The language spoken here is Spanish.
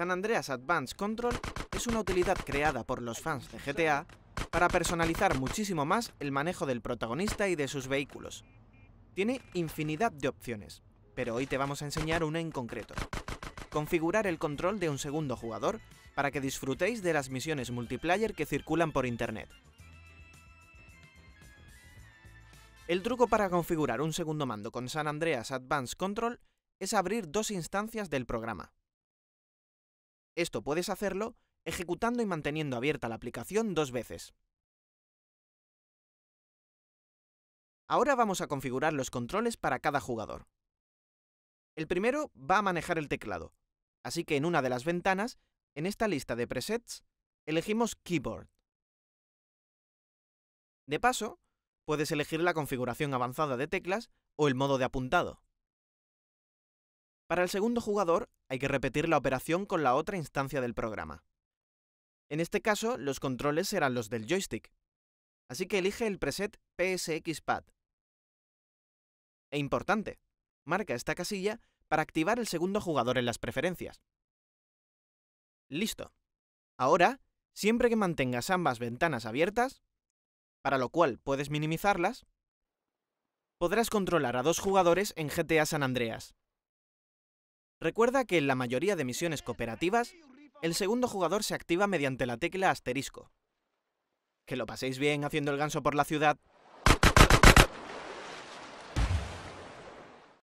San Andreas Advanced Control es una utilidad creada por los fans de GTA para personalizar muchísimo más el manejo del protagonista y de sus vehículos. Tiene infinidad de opciones, pero hoy te vamos a enseñar una en concreto. Configurar el control de un segundo jugador para que disfrutéis de las misiones multiplayer que circulan por internet. El truco para configurar un segundo mando con San Andreas Advanced Control es abrir dos instancias del programa. Esto puedes hacerlo ejecutando y manteniendo abierta la aplicación dos veces. Ahora vamos a configurar los controles para cada jugador. El primero va a manejar el teclado, así que en una de las ventanas, en esta lista de presets, elegimos Keyboard. De paso, puedes elegir la configuración avanzada de teclas o el modo de apuntado. Para el segundo jugador hay que repetir la operación con la otra instancia del programa. En este caso, los controles serán los del joystick. Así que elige el preset Pad. E importante, marca esta casilla para activar el segundo jugador en las preferencias. Listo. Ahora, siempre que mantengas ambas ventanas abiertas, para lo cual puedes minimizarlas, podrás controlar a dos jugadores en GTA San Andreas. Recuerda que en la mayoría de misiones cooperativas, el segundo jugador se activa mediante la tecla asterisco. Que lo paséis bien haciendo el ganso por la ciudad.